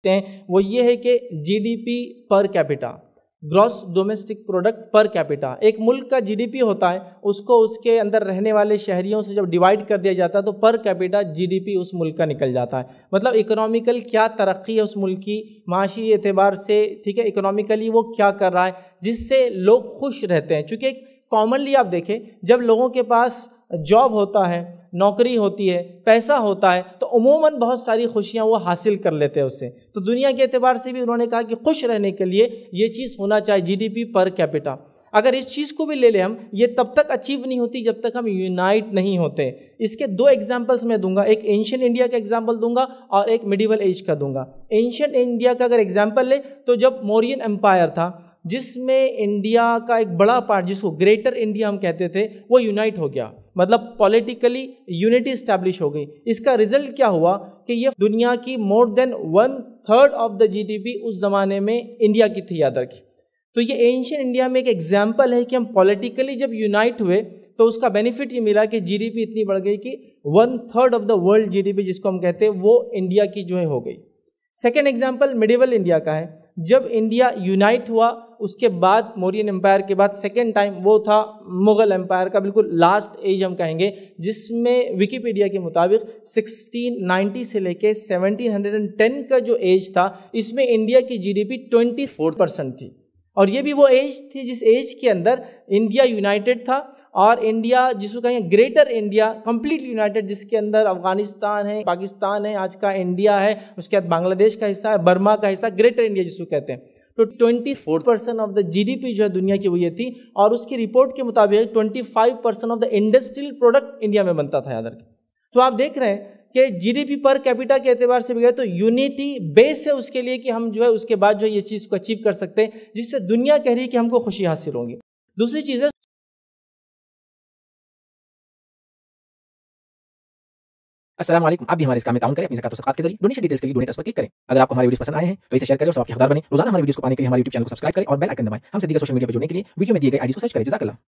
सकते हैं वो ये है कि GDP per capita gross domestic product per capita एक मुल्क का जीडीपी होता है उसको उसके अंदर रहने वाले शहरियों से जब डिवाइड कर दिया जाता है तो पर कैपिटा जीडीपी उस मुल्क का निकल जाता है मतलब इकोनॉमिकल क्या तरक्की है उस मुल्क की माशी एतबार से ठीक है इकोनॉमिकली वो क्या कर रहा है जिससे लोग खुश रहते हैं चूँकि एक कॉमनली आप देखें जब लोगों के पास जॉब होता है नौकरी होती है पैसा होता है तो उमूमन बहुत सारी खुशियाँ वो हासिल कर लेते हैं उससे तो दुनिया के अतबार से भी उन्होंने कहा कि खुश रहने के लिए ये चीज़ होना चाहिए जीडीपी पर कैपिटा अगर इस चीज़ को भी ले लें हम ये तब तक अचीव नहीं होती जब तक हम यूनाइट नहीं होते इसके दो एग्जाम्पल्स मैं दूंगा एक एंशियन इंडिया का एग्जाम्पल दूंगा और एक मिडिवल एज का दूंगा एंशियन इंडिया का अगर एग्जाम्पल ले तो जब मोरियन एम्पायर था जिसमें इंडिया का एक बड़ा पार्ट जिसको ग्रेटर इंडिया हम कहते थे वो यूनाइट हो गया मतलब पॉलिटिकली यूनिटी स्टैब्लिश हो गई इसका रिजल्ट क्या हुआ कि ये दुनिया की more than one third of the GDP उस ज़माने में इंडिया की थी याद रखी तो ये एंशियन इंडिया में एक एग्जाम्पल है कि हम पॉलिटिकली जब यूनाइट हुए तो उसका बेनिफिट ये मिला कि जीडीपी इतनी बढ़ गई कि one third of the world GDP जिसको हम कहते हैं वो इंडिया की जो है हो गई सेकेंड एग्जाम्पल मिडिवल इंडिया का है जब इंडिया यूनाइट हुआ उसके बाद मौर्यन एम्पायर के बाद सेकेंड टाइम वो था मुग़ल एम्पायर का बिल्कुल लास्ट एज हम कहेंगे जिसमें विकीपीडिया के मुताबिक 1690 से लेके 1710 का जो एज था इसमें इंडिया की जीडीपी 24 परसेंट थी और ये भी वो एज थी जिस एज के अंदर इंडिया यूनाइटेड था और इंडिया जिसको कहें ग्रेटर इंडिया कम्प्लीट यूनाइटेड जिसके अंदर अफगानिस्तान है पाकिस्तान है आज का इंडिया है उसके बाद बांग्लादेश का हिस्सा है बर्मा का हिस्सा ग्रेटर इंडिया जिसको कहते हैं तो 24 परसेंट ऑफ द जीडीपी जो है दुनिया की वो ये थी और उसकी रिपोर्ट के मुताबिक 25 percent of the industrial product India में बनता था याद रखें तो आप देख रहे हैं कि जीडीपी पर कैपिटा के एतबार से भी तो यूनिटी बेस है उसके लिए कि हम जो है उसके बाद जो है ये चीज़ को अचीव कर सकते हैं जिससे दुनिया कह रही है कि हमको खुशी हासिल होंगी दूसरी चीज़ है असलम आप भी हमारे इस काम में ताउन करें अपनी जकात के जरिए डोनेशन डिटेल्स के लिए डोनेट पर क्लिक करें अगर आपको हमारी वीडियो पसंद आए हैं तो इसे शेयर करें और सबके हकदार बने रोजाना हमारे वीडियो को पाने के लिए हमारे यूट्यूब चैनल को सब्सक्राइब करें और बेल आइकन दबाएं हमसे दीगर सोशल मीडिया पर जुड़ने के लिए वीडियो में दिए गए आईडी को सर्च करें जजाकला